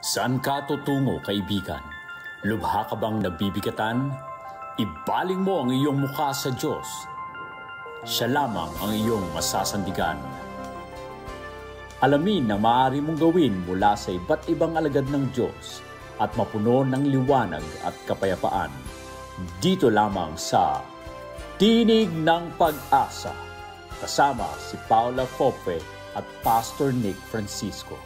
Saan ka tutungo, kaibigan? Lubha ka bang nagbibigatan? Ibaling mo ang iyong mukha sa Diyos. Siya lamang ang iyong masasandigan. Alamin na maaari mong gawin mula sa iba't ibang alagad ng Diyos at mapuno ng liwanag at kapayapaan. Dito lamang sa Tinig ng Pag-asa kasama si Paula Pope at Pastor Nick Francisco.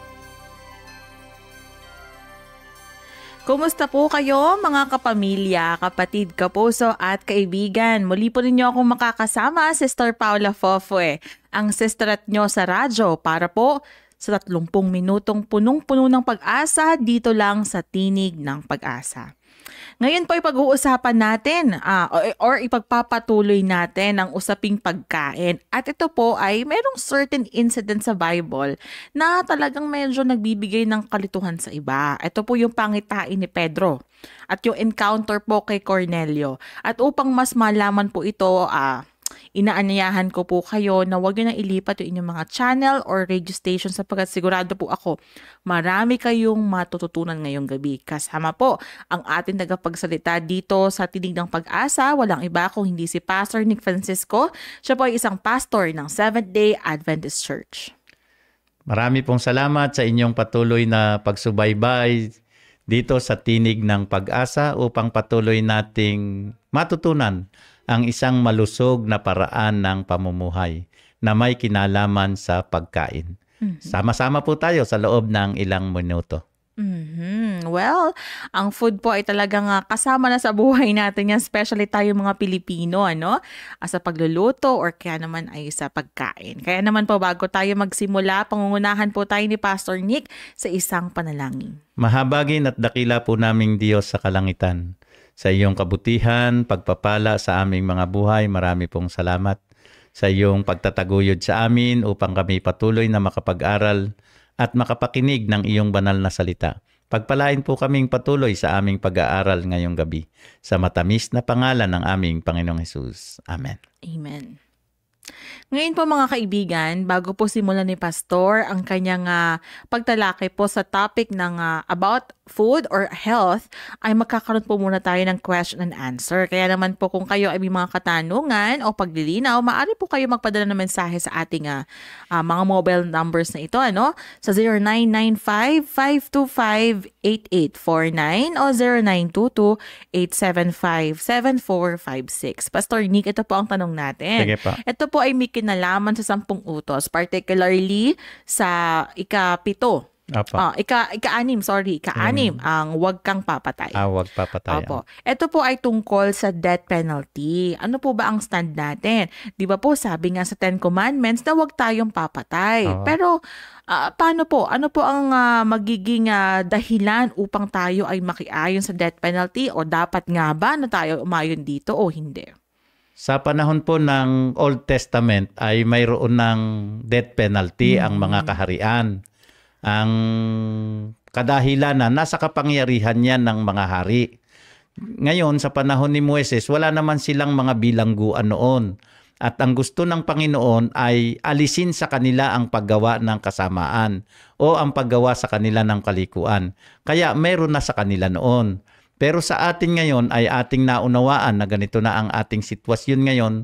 Kumusta po kayo mga kapamilya, kapatid, kapuso at kaibigan? Muli po ninyo akong makakasama, Sister Paula Fofue, ang sisterat nyo sa radyo para po sa 30 minutong punong-puno ng pag-asa dito lang sa Tinig ng Pag-asa. Ngayon po ipag-uusapan natin uh, or ipagpapatuloy natin ang usaping pagkain. At ito po ay merong certain incident sa Bible na talagang medyo nagbibigay ng kalituhan sa iba. Ito po yung pangitain ni Pedro at yung encounter po kay Cornelio. At upang mas malaman po ito, uh, inaanyayahan ko po kayo na huwag nyo nang ilipat yung inyong mga channel or radio station sapagkat sigurado po ako marami kayong matututunan ngayong gabi. Kasama po ang ating tagapagsalita dito sa Tinig ng Pag-asa, walang iba kung hindi si Pastor Nick Francisco. Siya po ay isang pastor ng Seventh-day Adventist Church. Marami pong salamat sa inyong patuloy na pagsubaybay dito sa Tinig ng Pag-asa upang patuloy nating matutunan ang isang malusog na paraan ng pamumuhay na may kinalaman sa pagkain. Mm-hmm. Sama-sama po tayo sa loob ng ilang minuto. Mm-hmm. Well, ang food po ay talagang ah, kasama na sa buhay natin yan, especially tayo mga Pilipino, ano? Ah, sa pagluluto or kaya naman ay sa pagkain. Kaya naman po bago tayo magsimula, pangungunahan po tayo ni Pastor Nick sa isang panalangin. Mahabagin at dakila po naming Diyos sa kalangitan sa iyong kabutihan, pagpapala sa aming mga buhay. Marami pong salamat sa iyong pagtataguyod sa amin upang kami patuloy na makapag-aral at makapakinig ng iyong banal na salita. Pagpalain po kaming patuloy sa aming pag-aaral ngayong gabi sa matamis na pangalan ng aming Panginoong Hesus. Amen. Amen. Ngayon po mga kaibigan, bago po simulan ni Pastor ang kanyang uh, pagtalakay po sa topic ng uh, about food or health, ay magkakaroon po muna tayo ng question and answer. Kaya naman po kung kayo ay may mga katanungan o paglilinaw, maaari po kayo magpadala ng mensahe sa ating uh, uh, mga mobile numbers na ito, ano? Sa 0995-525-8849 o 0922-875-7456. Pastor Nick, ito po ang tanong natin. Sige pa. Ito po ay may kinalaman sa sampung utos, particularly sa ikapito Apo. Uh, ah, ika, ika-anim, sorry, ika-anim mm. ang wag kang papatay. Ah, wag papatay. Opo. Ito po ay tungkol sa death penalty. Ano po ba ang stand natin? Di ba po sabi nga sa Ten Commandments na wag tayong papatay. Oh. Pero uh, paano po? Ano po ang uh, magiging uh, dahilan upang tayo ay makiayon sa death penalty? O dapat nga ba na tayo umayon dito o hindi? Sa panahon po ng Old Testament ay mayroon ng death penalty mm. ang mga mm. kaharian. Ang kadahilanan, nasa kapangyarihan yan ng mga hari. Ngayon, sa panahon ni Moises, wala naman silang mga bilangguan noon. At ang gusto ng Panginoon ay alisin sa kanila ang paggawa ng kasamaan o ang paggawa sa kanila ng kalikuan. Kaya meron na sa kanila noon. Pero sa atin ngayon ay ating naunawaan na ganito na ang ating sitwasyon ngayon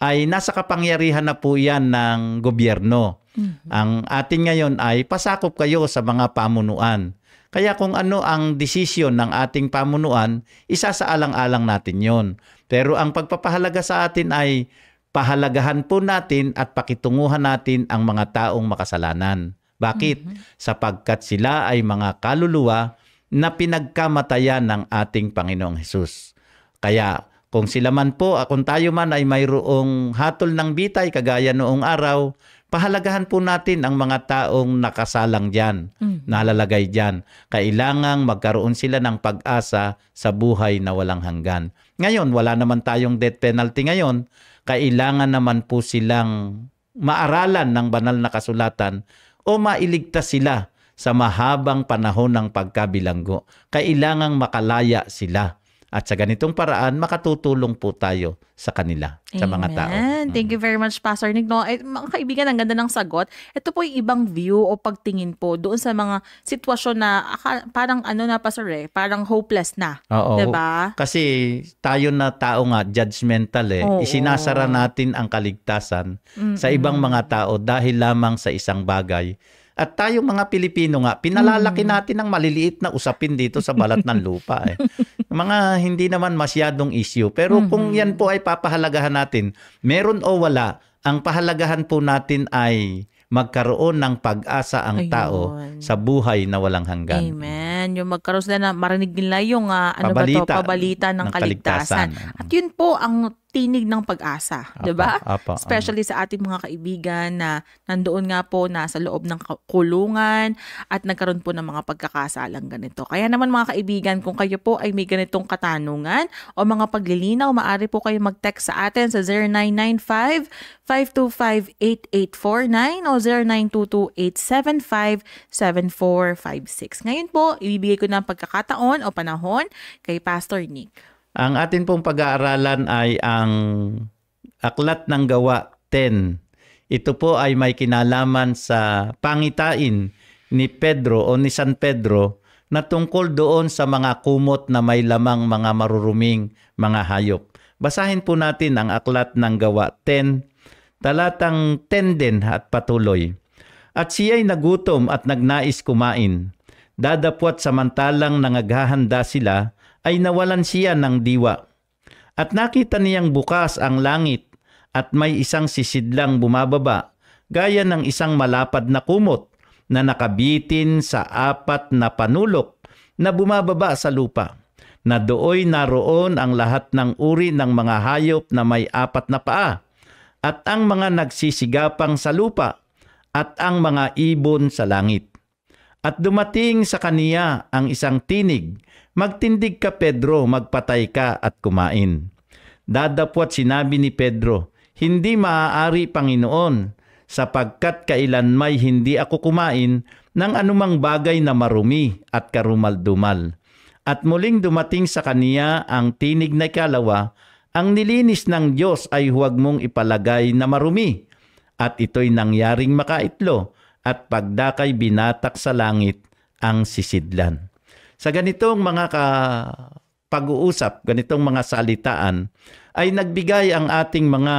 ay nasa kapangyarihan na po yan ng gobyerno. Mm-hmm. Ang atin ngayon ay pasakop kayo sa mga pamunuan. Kaya kung ano ang desisyon ng ating pamunuan, isasaalang-alang natin yon. Pero ang pagpapahalaga sa atin ay pahalagahan po natin at pakitunguhan natin ang mga taong makasalanan. Bakit? Mm-hmm. Sapagkat sila ay mga kaluluwa na pinagkamatayan ng ating Panginoong Hesus. Kaya kung sila man po, ah, kung tayo man ay mayroong hatol ng bitay kagaya noong araw, pahalagahan po natin ang mga taong nakasalang dyan, mm. nalalagay dyan. Kailangang magkaroon sila ng pag-asa sa buhay na walang hanggan. Ngayon, wala naman tayong death penalty ngayon. Kailangan naman po silang maaralan ng banal na kasulatan o mailigtas sila sa mahabang panahon ng pagkabilanggo. Kailangang makalaya sila at sa ganitong paraan, makatutulong po tayo sa kanila, Amen. sa mga tao. Thank you mm-hmm. very much, Pastor Nick. No, eh, mga kaibigan, ang ganda ng sagot. Ito po yung ibang view o pagtingin po doon sa mga sitwasyon na parang ano na, Pastor eh, parang hopeless na. Oo. Diba? Kasi tayo na tao nga, judgmental eh. Oo. Isinasara natin ang kaligtasan mm-hmm. sa ibang mga tao dahil lamang sa isang bagay at tayong mga Pilipino nga, pinalalaki mm. natin ang maliliit na usapin dito sa balat ng lupa. Eh. Mga hindi naman masyadong issue. Pero kung yan po ay papahalagahan natin, meron o wala, ang pahalagahan po natin ay magkaroon ng pag-asa ang Ayun. tao sa buhay na walang hanggan. Amen. Ayan, yung magkaroon sila na marinig nila yung uh, ano pabalita, ba to, pabalita ng, ng kaligtasan. kaligtasan. Mm-hmm. At yun po ang tinig ng pag-asa, 'di ba? Especially apa. Mm-hmm. sa ating mga kaibigan na nandoon nga po nasa loob ng kulungan at nagkaroon po ng mga pagkakasalang ganito. Kaya naman mga kaibigan, kung kayo po ay may ganitong katanungan o mga paglilinaw, maaari po kayo mag-text sa atin sa 0995 525-8849 o 0922-875-7456. Ngayon po, ibibigay ko ng pagkakataon o panahon kay Pastor Nick. Ang atin pong pag-aaralan ay ang Aklat ng Gawa 10. Ito po ay may kinalaman sa pangitain ni Pedro o ni San Pedro na tungkol doon sa mga kumot na may lamang mga maruruming mga hayop. Basahin po natin ang aklat ng gawa 10, talatang 10 din at patuloy. At siya'y nagutom at nagnais kumain dadapwat samantalang nangaghahanda sila ay nawalan siya ng diwa. At nakita niyang bukas ang langit at may isang sisidlang bumababa gaya ng isang malapad na kumot na nakabitin sa apat na panulok na bumababa sa lupa na dooy naroon ang lahat ng uri ng mga hayop na may apat na paa at ang mga nagsisigapang sa lupa at ang mga ibon sa langit. At dumating sa kaniya ang isang tinig, Magtindig ka Pedro, magpatay ka at kumain. Dadapwat sinabi ni Pedro, Hindi maaari Panginoon, sapagkat kailan may hindi ako kumain ng anumang bagay na marumi at karumaldumal. At muling dumating sa kaniya ang tinig na ikalawa, ang nilinis ng Diyos ay huwag mong ipalagay na marumi. At ito'y nangyaring makaitlo at pagdakay binatak sa langit ang sisidlan. Sa ganitong mga ka pag-uusap, ganitong mga salitaan, ay nagbigay ang ating mga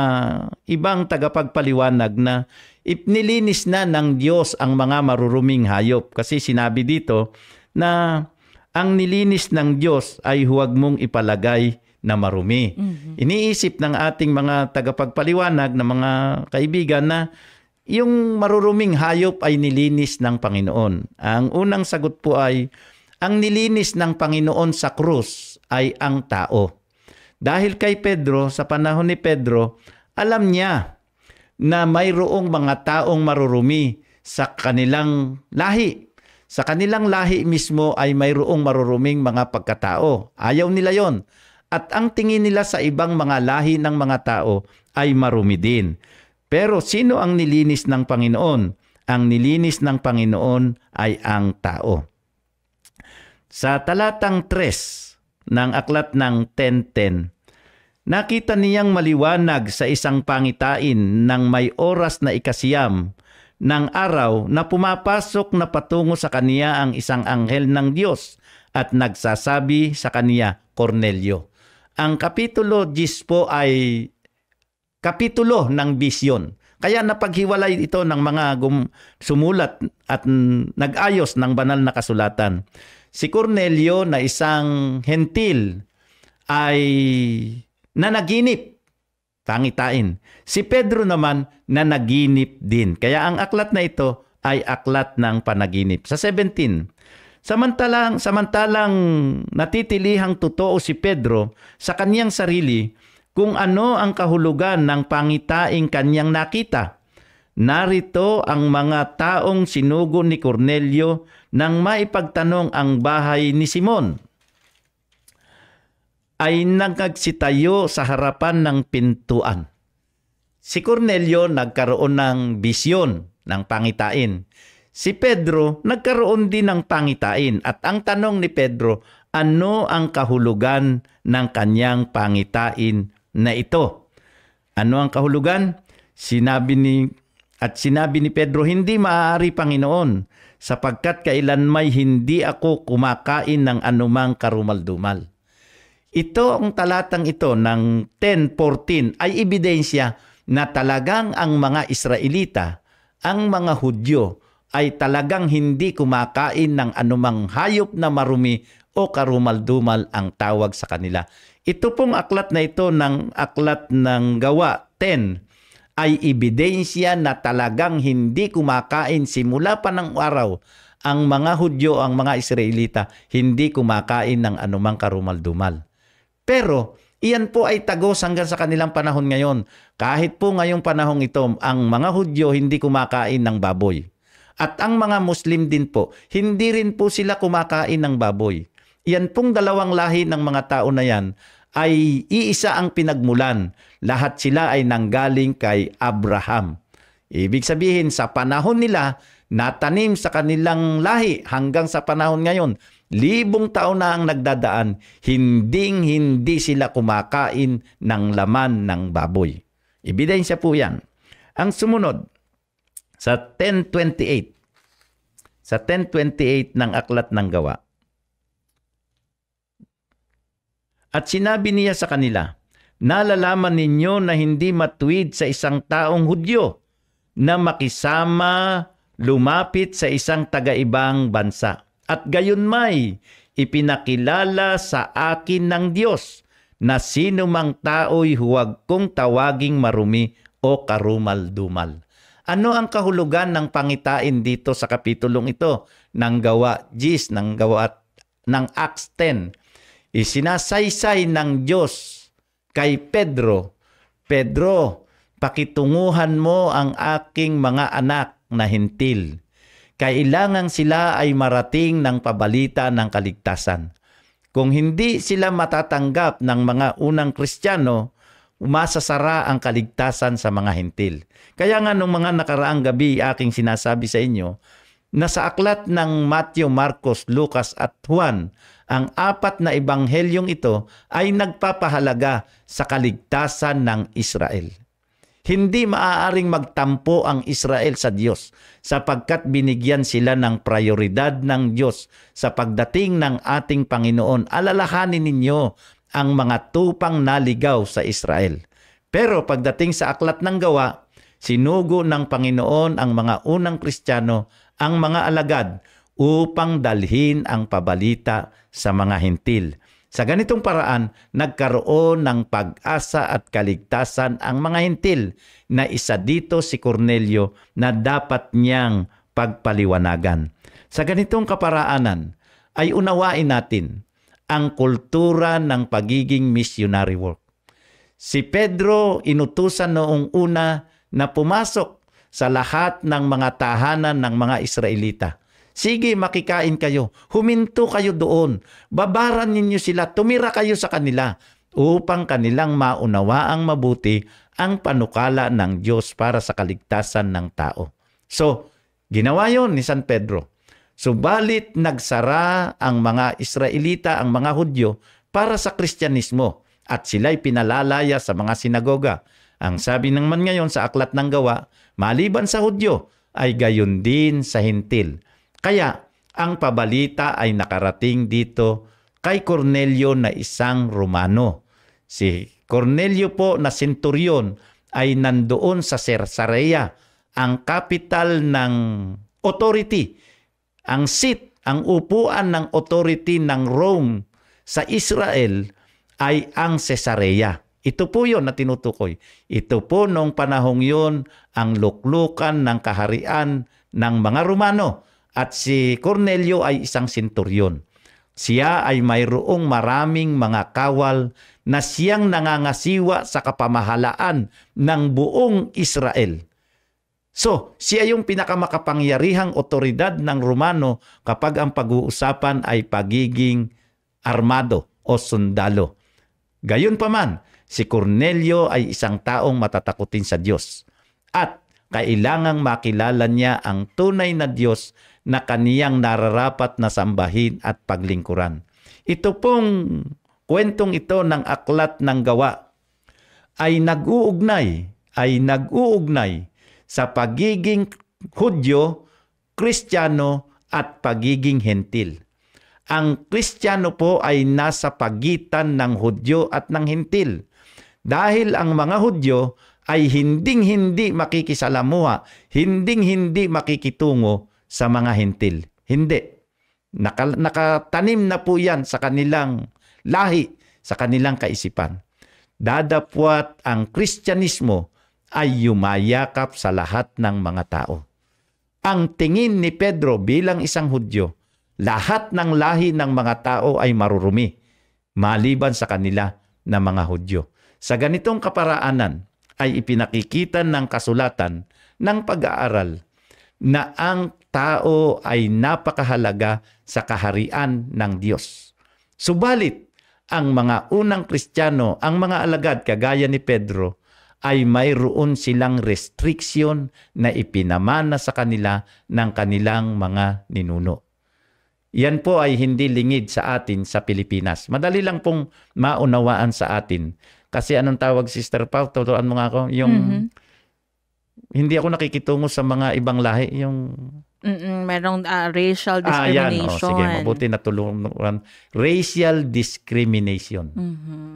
ibang tagapagpaliwanag na ipnilinis na ng Diyos ang mga maruruming hayop. Kasi sinabi dito na ang nilinis ng Diyos ay huwag mong ipalagay na marumi. Mm-hmm. Iniisip ng ating mga tagapagpaliwanag, na mga kaibigan na yung maruruming hayop ay nilinis ng Panginoon. Ang unang sagot po ay, ang nilinis ng Panginoon sa krus ay ang tao. Dahil kay Pedro, sa panahon ni Pedro, alam niya na mayroong mga taong marurumi sa kanilang lahi. Sa kanilang lahi mismo ay mayroong maruruming mga pagkatao. Ayaw nila yon. At ang tingin nila sa ibang mga lahi ng mga tao ay marumi din. Pero sino ang nilinis ng Panginoon? Ang nilinis ng Panginoon ay ang tao. Sa talatang 3 ng aklat ng 1010, nakita niyang maliwanag sa isang pangitain ng may oras na ikasiyam ng araw na pumapasok na patungo sa kaniya ang isang anghel ng Diyos at nagsasabi sa kaniya, Cornelio. Ang kapitulo 10 po ay kapitulo ng bisyon. Kaya napaghiwalay ito ng mga gum- sumulat at nag-ayos ng banal na kasulatan. Si Cornelio na isang hentil ay nanaginip, tangitain. Si Pedro naman nanaginip din. Kaya ang aklat na ito ay aklat ng panaginip. Sa 17, samantalang, samantalang natitilihang totoo si Pedro sa kaniyang sarili, kung ano ang kahulugan ng pangitaing kanyang nakita. Narito ang mga taong sinugo ni Cornelio nang maipagtanong ang bahay ni Simon. Ay nagagsitayo sa harapan ng pintuan. Si Cornelio nagkaroon ng bisyon ng pangitain. Si Pedro nagkaroon din ng pangitain at ang tanong ni Pedro, ano ang kahulugan ng kanyang pangitain na ito. Ano ang kahulugan? Sinabi ni at sinabi ni Pedro, hindi maaari Panginoon, sapagkat kailan may hindi ako kumakain ng anumang karumaldumal. Ito ang talatang ito ng 10.14 ay ebidensya na talagang ang mga Israelita, ang mga Hudyo, ay talagang hindi kumakain ng anumang hayop na marumi o karumaldumal ang tawag sa kanila. Ito pong aklat na ito ng aklat ng gawa 10 ay ebidensya na talagang hindi kumakain simula pa ng araw ang mga Hudyo, ang mga Israelita, hindi kumakain ng anumang karumaldumal. Pero iyan po ay tagos hanggang sa kanilang panahon ngayon. Kahit po ngayong panahong ito, ang mga Hudyo hindi kumakain ng baboy. At ang mga Muslim din po, hindi rin po sila kumakain ng baboy yan pong dalawang lahi ng mga tao na yan ay iisa ang pinagmulan. Lahat sila ay nanggaling kay Abraham. Ibig sabihin, sa panahon nila, natanim sa kanilang lahi hanggang sa panahon ngayon, libong taon na ang nagdadaan, hinding-hindi sila kumakain ng laman ng baboy. Ebidensya po yan. Ang sumunod, sa 1028, sa 1028 ng Aklat ng Gawa, At sinabi niya sa kanila, Nalalaman ninyo na hindi matuwid sa isang taong Hudyo na makisama lumapit sa isang taga-ibang bansa. At gayon may ipinakilala sa akin ng Diyos na sino mang tao'y huwag kong tawaging marumi o karumal-dumal. Ano ang kahulugan ng pangitain dito sa kapitulong ito ng gawa Gis, ng gawa ng Acts 10? Isinasaysay ng Diyos kay Pedro, Pedro, pakitunguhan mo ang aking mga anak na hintil. Kailangan sila ay marating ng pabalita ng kaligtasan. Kung hindi sila matatanggap ng mga unang Kristiyano, umasasara ang kaligtasan sa mga hintil. Kaya nga nung mga nakaraang gabi aking sinasabi sa inyo, Nasa aklat ng Matthew, Marcos, Lucas at Juan, ang apat na ebanghelyong ito ay nagpapahalaga sa kaligtasan ng Israel. Hindi maaaring magtampo ang Israel sa Diyos sapagkat binigyan sila ng prioridad ng Diyos sa pagdating ng ating Panginoon. Alalahanin ninyo ang mga tupang naligaw sa Israel. Pero pagdating sa aklat ng gawa, sinugo ng Panginoon ang mga unang Kristiyano ang mga alagad upang dalhin ang pabalita sa mga hintil. Sa ganitong paraan, nagkaroon ng pag-asa at kaligtasan ang mga hintil na isa dito si Cornelio na dapat niyang pagpaliwanagan. Sa ganitong kaparaanan ay unawain natin ang kultura ng pagiging missionary work. Si Pedro inutusan noong una na pumasok sa lahat ng mga tahanan ng mga Israelita. Sige, makikain kayo. Huminto kayo doon. Babaran ninyo sila. Tumira kayo sa kanila upang kanilang maunawaang mabuti ang panukala ng Diyos para sa kaligtasan ng tao. So, ginawa yon ni San Pedro. Subalit nagsara ang mga Israelita, ang mga Hudyo, para sa Kristyanismo at sila'y pinalalaya sa mga sinagoga. Ang sabi naman ngayon sa Aklat ng Gawa, maliban sa Hudyo, ay gayon din sa Hintil. Kaya ang pabalita ay nakarating dito kay Cornelio na isang Romano. Si Cornelio po na senturyon ay nandoon sa Cersarea, ang capital ng authority, ang seat, ang upuan ng authority ng Rome sa Israel ay ang Caesarea. Ito po yon na tinutukoy. Ito po nung panahong yon ang luklukan ng kaharian ng mga Romano at si Cornelio ay isang senturyon. Siya ay mayroong maraming mga kawal na siyang nangangasiwa sa kapamahalaan ng buong Israel. So, siya yung pinakamakapangyarihang otoridad ng Romano kapag ang pag-uusapan ay pagiging armado o sundalo. Gayon man, Si Cornelio ay isang taong matatakutin sa Diyos at kailangang makilala niya ang tunay na Diyos na kaniyang nararapat na sambahin at paglingkuran. Ito pong kwentong ito ng aklat ng gawa ay nag-uugnay, ay nag-uugnay sa pagiging Hudyo, Kristiyano at pagiging Hentil. Ang Kristiyano po ay nasa pagitan ng Hudyo at ng Hentil dahil ang mga Hudyo ay hinding-hindi makikisalamuha, hinding-hindi makikitungo sa mga Hintil. Hindi. Naka, nakatanim na po yan sa kanilang lahi, sa kanilang kaisipan. Dadapwat ang Kristyanismo ay yumayakap sa lahat ng mga tao. Ang tingin ni Pedro bilang isang Hudyo, lahat ng lahi ng mga tao ay marurumi, maliban sa kanila na mga Hudyo. Sa ganitong kaparaanan ay ipinakikita ng kasulatan ng pag-aaral na ang tao ay napakahalaga sa kaharian ng Diyos. Subalit, ang mga unang Kristiyano, ang mga alagad kagaya ni Pedro, ay mayroon silang restriksyon na ipinamana sa kanila ng kanilang mga ninuno. Yan po ay hindi lingid sa atin sa Pilipinas. Madali lang pong maunawaan sa atin kasi anong tawag, Sister Pau? Tuturuan mo nga ako. Yung, mm-hmm. hindi ako nakikitungo sa mga ibang lahi. Yung, Mm-mm, merong uh, racial discrimination. Ah, yan. O, oh, sige, mabuti natulungan. Racial discrimination. Mm-hmm.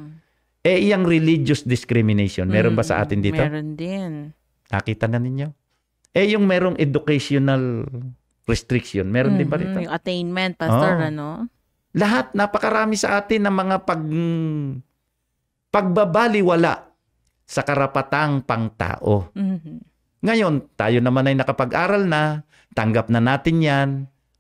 Eh, yung religious discrimination, meron mm-hmm. ba sa atin dito? Meron din. Nakita na ninyo? Eh, yung merong educational restriction, meron mm-hmm. din ba mm-hmm, dito? Yung attainment, Pastor, oh. ano? Lahat, napakarami sa atin ng mga pag pagbabaliwala sa karapatang pangtao. Mm-hmm. Ngayon, tayo naman ay nakapag-aral na, tanggap na natin 'yan.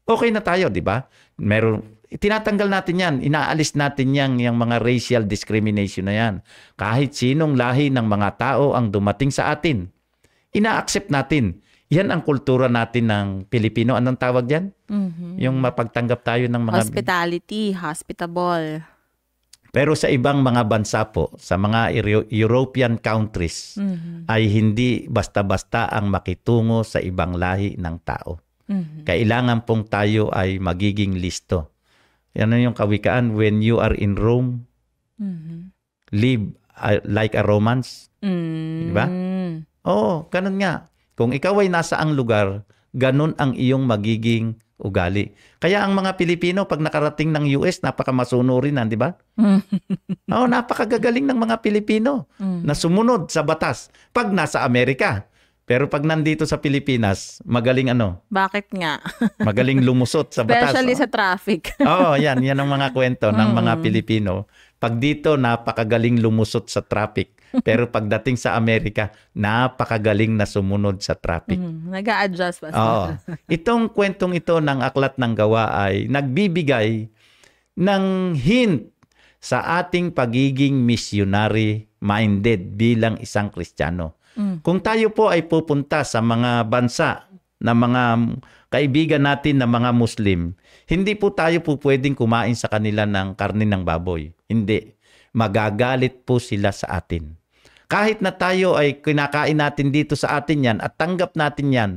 Okay na tayo, 'di ba? Meron tinatanggal natin 'yan, inaalis natin 'yang 'yang mga racial discrimination na 'yan. Kahit sinong lahi ng mga tao ang dumating sa atin, ina-accept natin. Yan ang kultura natin ng Pilipino. Anong tawag yan? Mm-hmm. Yung mapagtanggap tayo ng mga... Hospitality, hospitable. Pero sa ibang mga bansa po, sa mga Euro- European countries, mm-hmm. ay hindi basta-basta ang makitungo sa ibang lahi ng tao. Mm-hmm. Kailangan pong tayo ay magiging listo. Yan yung kawikaan, when you are in Rome, mm-hmm. live uh, like a Romans. Mm-hmm. Diba? Oo, ganun nga. Kung ikaw ay nasa ang lugar, ganun ang iyong magiging ugali. Kaya ang mga Pilipino, pag nakarating ng US, napakamasonuri na, di ba? Mm. Oo, oh, napakagagaling ng mga Pilipino mm. na sumunod sa batas pag nasa Amerika. Pero pag nandito sa Pilipinas, magaling ano? Bakit nga? magaling lumusot sa batas. Especially oh. sa traffic. Oo, oh, yan. Yan ang mga kwento ng mga mm. Pilipino. Pag dito, napakagaling lumusot sa traffic. Pero pagdating sa Amerika, napakagaling na sumunod sa traffic. Mm, mm-hmm. nag adjust pa. Oo. Itong kwentong ito ng Aklat ng Gawa ay nagbibigay ng hint sa ating pagiging missionary minded bilang isang Kristiyano. Mm. Kung tayo po ay pupunta sa mga bansa na mga kaibigan natin na mga Muslim, hindi po tayo po pwedeng kumain sa kanila ng karne ng baboy. Hindi. Magagalit po sila sa atin. Kahit na tayo ay kinakain natin dito sa atin yan at tanggap natin yan,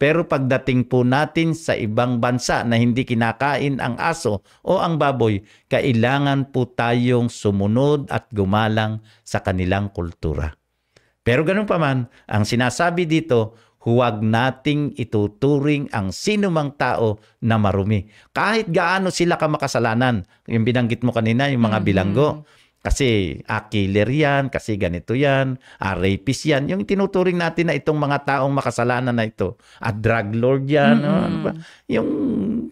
pero pagdating po natin sa ibang bansa na hindi kinakain ang aso o ang baboy, kailangan po tayong sumunod at gumalang sa kanilang kultura. Pero ganun pa man, ang sinasabi dito, huwag nating ituturing ang sinumang tao na marumi. Kahit gaano sila kamakasalanan, yung binanggit mo kanina, yung mga mm-hmm. bilanggo, kasi ah, killer yan, kasi ganito yan, ah, rapist yan. Yung tinuturing natin na itong mga taong makasalanan na ito, ah, drug lord yan. Mm-hmm. Ano ba? Yung,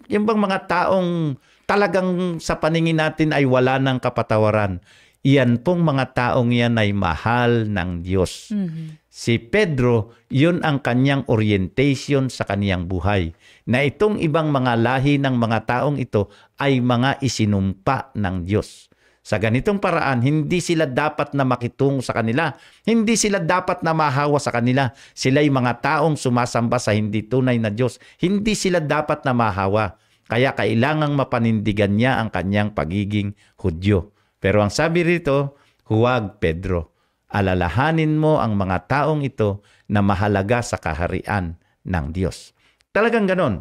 yung bang mga taong talagang sa paningin natin ay wala ng kapatawaran. Iyan pong mga taong yan ay mahal ng Diyos. Mm-hmm. Si Pedro, yun ang kanyang orientation sa kaniyang buhay. Na itong ibang mga lahi ng mga taong ito ay mga isinumpa ng Diyos. Sa ganitong paraan, hindi sila dapat na makitungo sa kanila. Hindi sila dapat na mahawa sa kanila. Sila'y mga taong sumasamba sa hindi tunay na Diyos. Hindi sila dapat na mahawa. Kaya kailangang mapanindigan niya ang kanyang pagiging Hudyo. Pero ang sabi rito, huwag Pedro. Alalahanin mo ang mga taong ito na mahalaga sa kaharian ng Diyos. Talagang ganon.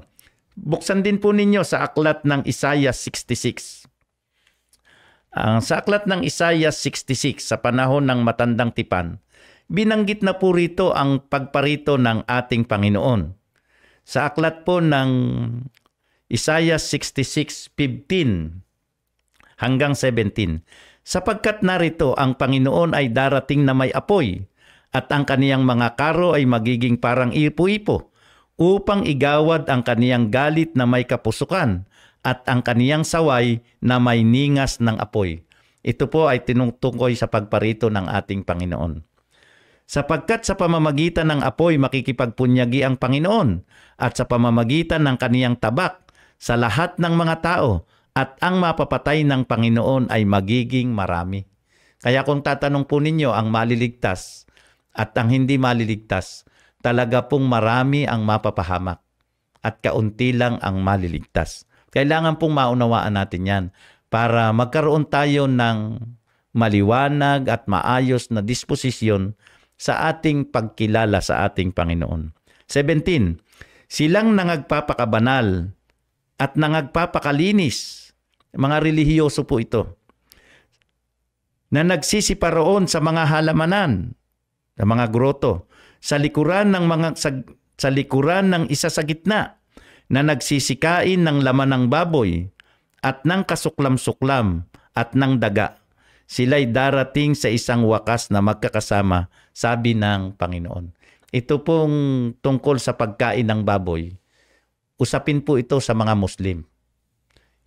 Buksan din po ninyo sa aklat ng Isaiah 66 ang saklat ng Isaiah 66 sa panahon ng matandang tipan, binanggit na po rito ang pagparito ng ating Panginoon. Sa aklat po ng Isaiah 66:15 hanggang 17, sapagkat narito ang Panginoon ay darating na may apoy at ang kaniyang mga karo ay magiging parang ipo-ipo upang igawad ang kaniyang galit na may kapusukan at ang kaniyang saway na may ningas ng apoy. Ito po ay tinutukoy sa pagparito ng ating Panginoon. Sapagkat sa pamamagitan ng apoy makikipagpunyagi ang Panginoon at sa pamamagitan ng kaniyang tabak sa lahat ng mga tao at ang mapapatay ng Panginoon ay magiging marami. Kaya kung tatanong po ninyo ang maliligtas at ang hindi maliligtas, talaga pong marami ang mapapahamak at kaunti lang ang maliligtas. Kailangan pong maunawaan natin yan para magkaroon tayo ng maliwanag at maayos na disposisyon sa ating pagkilala sa ating Panginoon. 17. Silang nangagpapakabanal at nangagpapakalinis. Mga relihiyoso po ito. Na nagsisiparoon sa mga halamanan, sa mga groto, sa likuran ng mga sa, sa likuran ng isa sa gitna na nagsisikain ng laman ng baboy at ng kasuklam-suklam at ng daga. Sila'y darating sa isang wakas na magkakasama, sabi ng Panginoon. Ito pong tungkol sa pagkain ng baboy. Usapin po ito sa mga Muslim.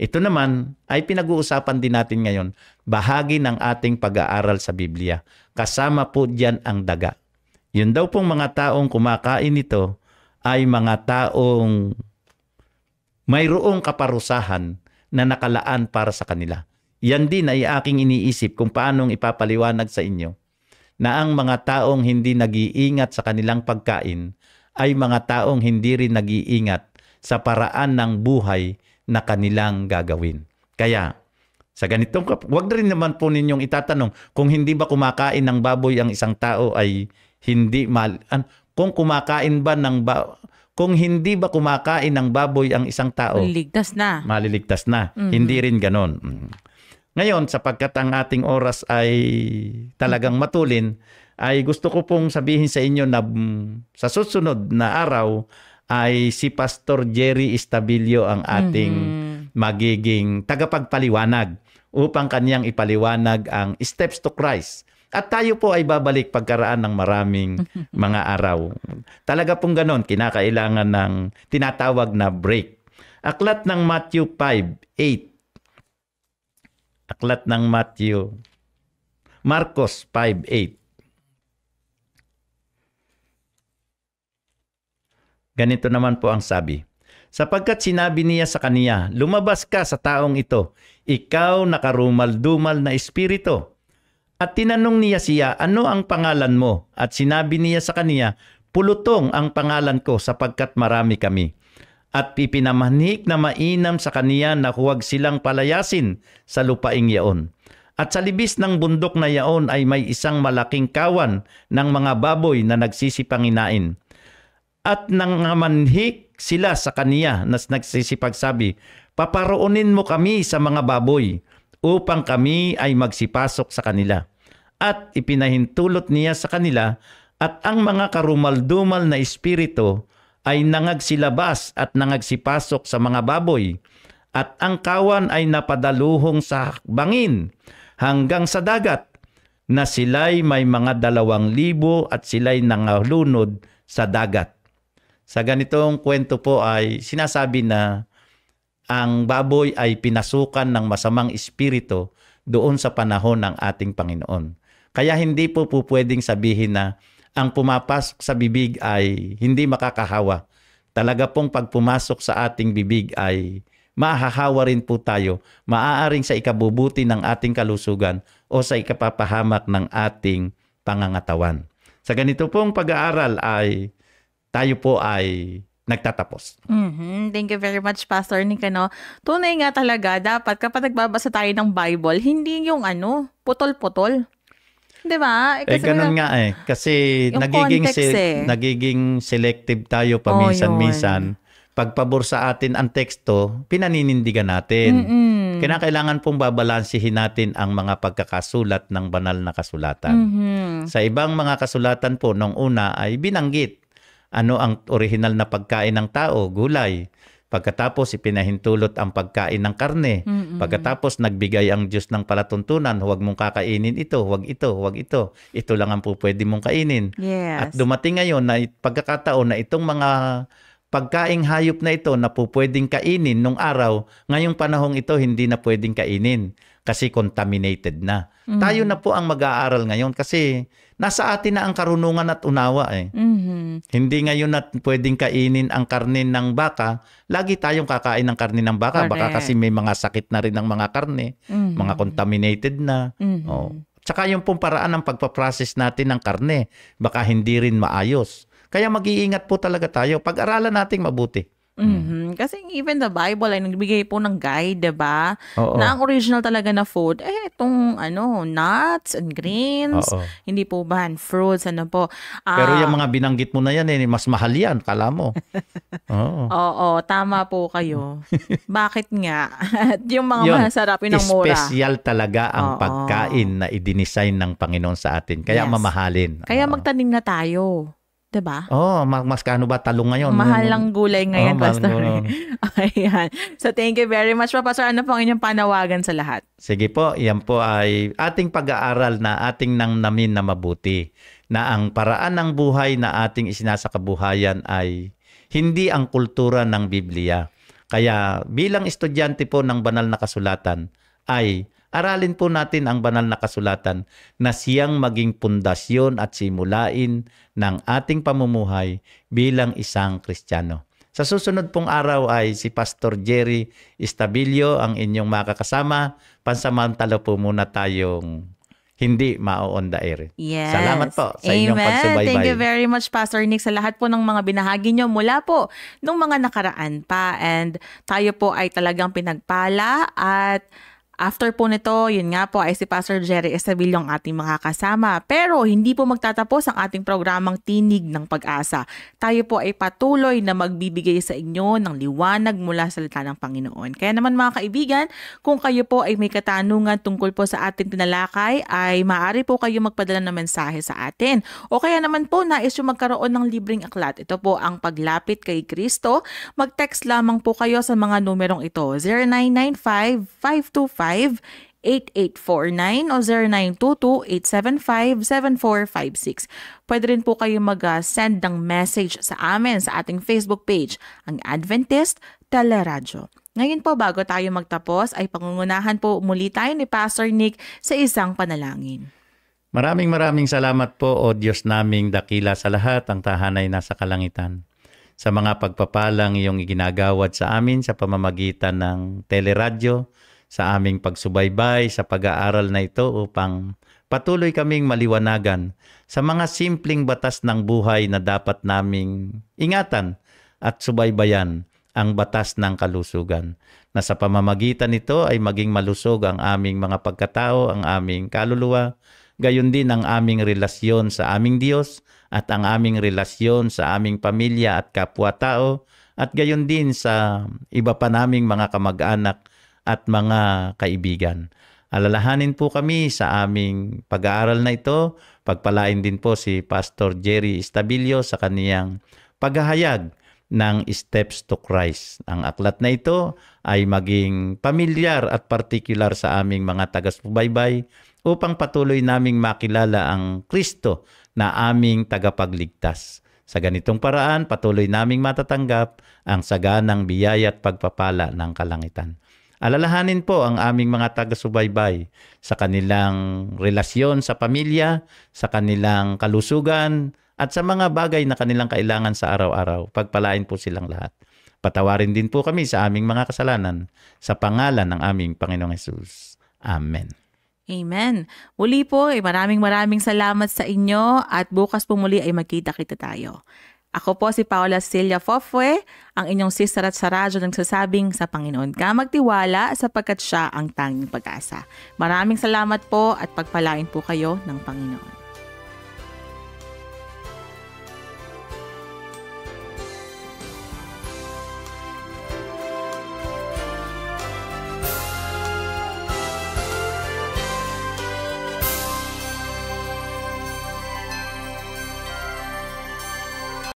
Ito naman ay pinag-uusapan din natin ngayon, bahagi ng ating pag-aaral sa Biblia. Kasama po diyan ang daga. Yun daw pong mga taong kumakain nito ay mga taong mayroong kaparusahan na nakalaan para sa kanila. Yan din ay aking iniisip kung paanong ipapaliwanag sa inyo na ang mga taong hindi nag-iingat sa kanilang pagkain ay mga taong hindi rin nag-iingat sa paraan ng buhay na kanilang gagawin. Kaya, sa ganitong, wag na rin naman po ninyong itatanong kung hindi ba kumakain ng baboy ang isang tao ay hindi mal... An, kung kumakain ba ng ba, kung hindi ba kumakain ng baboy ang isang tao, maliligtas na. Maliligtas na. Mm-hmm. Hindi rin ganon. Mhm. Ngayon, sapagkat ang ating oras ay talagang matulin, ay gusto ko pong sabihin sa inyo na mm, sa susunod na araw ay si Pastor Jerry Estabilio ang ating mm-hmm. magiging tagapagpaliwanag upang kanyang ipaliwanag ang steps to Christ at tayo po ay babalik pagkaraan ng maraming mga araw. Talaga pong ganon, kinakailangan ng tinatawag na break. Aklat ng Matthew 5:8. Aklat ng Matthew Marcos 5:8. Ganito naman po ang sabi. Sapagkat sinabi niya sa kaniya, lumabas ka sa taong ito, ikaw na karumal dumal na espiritu at tinanong niya siya, ano ang pangalan mo? At sinabi niya sa kaniya, Pulutong ang pangalan ko sapagkat marami kami. At ipinamanik na mainam sa kaniya na huwag silang palayasin sa lupaing yaon. At sa libis ng bundok na yaon ay may isang malaking kawan ng mga baboy na nagsisipanginain. At nangamanhik sila sa kaniya na nagsisipagsabi, Paparoonin mo kami sa mga baboy upang kami ay magsipasok sa kanila at ipinahintulot niya sa kanila at ang mga karumaldumal na espiritu ay nangagsilabas at nangagsipasok sa mga baboy at ang kawan ay napadaluhong sa bangin hanggang sa dagat na sila'y may mga dalawang libo at sila'y nangalunod sa dagat. Sa ganitong kwento po ay sinasabi na ang baboy ay pinasukan ng masamang espiritu doon sa panahon ng ating Panginoon. Kaya hindi po po pwedeng sabihin na ang pumapasok sa bibig ay hindi makakahawa. Talaga pong pag pumasok sa ating bibig ay mahahawa rin po tayo, maaaring sa ikabubuti ng ating kalusugan o sa ikapapahamak ng ating pangangatawan. Sa ganito pong pag-aaral ay tayo po ay nagtatapos. Mm-hmm. Thank you very much, Pastor Nicano. Tunay nga talaga, dapat kapag nagbabasa tayo ng Bible, hindi yung ano, putol-putol. 'Di ba? Eh, eh ganun nga eh. Kasi nagiging context, eh. nagiging selective tayo oh, paminsan-minsan. Oh, Pagpabor sa atin ang teksto, pinaninindigan natin. Mm-mm. Kinakailangan pong babalansihin natin ang mga pagkakasulat ng banal na kasulatan. Mm-hmm. Sa ibang mga kasulatan po, nung una ay binanggit ano ang original na pagkain ng tao, gulay. Pagkatapos ipinahintulot ang pagkain ng karne. Mm-mm. Pagkatapos nagbigay ang Diyos ng palatuntunan, huwag mong kakainin ito, huwag ito, huwag ito. Ito lang ang pupwede mong kainin. Yes. At dumating ngayon na pagkakataon na itong mga pagkaing hayop na ito na po pwedeng kainin nung araw, ngayong panahong ito hindi na pwedeng kainin kasi contaminated na. Mm-hmm. Tayo na po ang mag-aaral ngayon kasi nasa atin na ang karunungan at unawa eh. Mm-hmm. Hindi ngayon na pwedeng kainin ang karne ng baka, lagi tayong kakain ng karne ng baka. Correct. Baka kasi may mga sakit na rin ng mga karne, mm-hmm. mga contaminated na. Mm-hmm. Oh. Tsaka yung pong paraan ng pagpaprocess natin ng karne, baka hindi rin maayos. Kaya mag-iingat po talaga tayo. Pag-aralan nating mabuti. Mm-hmm. Kasi even the Bible ay nagbigay po ng guide, 'di ba? Na ang original talaga na food eh itong ano, nuts and greens, Oo. hindi po ba fruits ano po. Uh, Pero ah, yung mga binanggit mo na yan eh mas mahal yan, kala mo. Oo. Oo, tama po kayo. Bakit nga? yung mga Yun, masarap yun mura. Special talaga ang Oo. pagkain na idinesign ng Panginoon sa atin. Kaya Yes. mamahalin. Kaya Oo. magtanim na tayo. Diba? Oo, oh, mas kano ba talong ngayon? Mahal ng gulay ngayon, oh, Pastor. Ayan. So, thank you very much Papa. Pastor. Ano pong inyong panawagan sa lahat? Sige po, yan po ay ating pag-aaral na ating nang namin na mabuti. Na ang paraan ng buhay na ating isinasakabuhayan ay hindi ang kultura ng Biblia. Kaya bilang estudyante po ng banal na kasulatan ay Aralin po natin ang banal na kasulatan na siyang maging pundasyon at simulain ng ating pamumuhay bilang isang Kristiyano. Sa susunod pong araw ay si Pastor Jerry Estabilio ang inyong makakasama. Pansamantala po muna tayong hindi ma-on the air. Yes. Salamat po sa inyong Amen. inyong pagsubaybay. Thank you very much, Pastor Nick, sa lahat po ng mga binahagi nyo mula po nung mga nakaraan pa. And tayo po ay talagang pinagpala at After po nito, yun nga po ay si Pastor Jerry Estabil ang ating mga kasama. Pero hindi po magtatapos ang ating programang Tinig ng Pag-asa. Tayo po ay patuloy na magbibigay sa inyo ng liwanag mula sa salita ng Panginoon. Kaya naman mga kaibigan, kung kayo po ay may katanungan tungkol po sa ating tinalakay, ay maaari po kayo magpadala ng mensahe sa atin. O kaya naman po, nais yung magkaroon ng libreng aklat. Ito po ang paglapit kay Kristo. Mag-text lamang po kayo sa mga numerong ito. 0995 0925-8849 o 0922-875-7456. Pwede rin po kayo mag-send ah, ng message sa amin sa ating Facebook page, ang Adventist Teleradio. Ngayon po, bago tayo magtapos, ay pangungunahan po muli tayo ni Pastor Nick sa isang panalangin. Maraming maraming salamat po, O Diyos naming dakila sa lahat ang tahanay nasa kalangitan. Sa mga pagpapalang iyong iginagawad sa amin sa pamamagitan ng teleradyo, sa aming pagsubaybay sa pag-aaral na ito upang patuloy kaming maliwanagan sa mga simpleng batas ng buhay na dapat naming ingatan at subaybayan ang batas ng kalusugan na sa pamamagitan nito ay maging malusog ang aming mga pagkatao, ang aming kaluluwa, gayon din ang aming relasyon sa aming Diyos at ang aming relasyon sa aming pamilya at kapwa-tao at gayon din sa iba pa naming mga kamag-anak at mga kaibigan. Alalahanin po kami sa aming pag-aaral na ito. Pagpalain din po si Pastor Jerry Estabilio sa kaniyang paghahayag ng Steps to Christ. Ang aklat na ito ay maging pamilyar at particular sa aming mga tagas-subaybay upang patuloy naming makilala ang Kristo na aming tagapagligtas. Sa ganitong paraan, patuloy naming matatanggap ang saganang biyaya at pagpapala ng kalangitan. Alalahanin po ang aming mga taga-subaybay sa kanilang relasyon sa pamilya, sa kanilang kalusugan, at sa mga bagay na kanilang kailangan sa araw-araw. Pagpalain po silang lahat. Patawarin din po kami sa aming mga kasalanan sa pangalan ng aming Panginoong Yesus. Amen. Amen. Muli po, ay maraming maraming salamat sa inyo at bukas po muli ay magkita-kita tayo. Ako po si Paola Celia Fofwe, ang inyong sister at sa radyo sasabing sa Panginoon ka magtiwala sapagkat siya ang tanging pag-asa. Maraming salamat po at pagpalain po kayo ng Panginoon.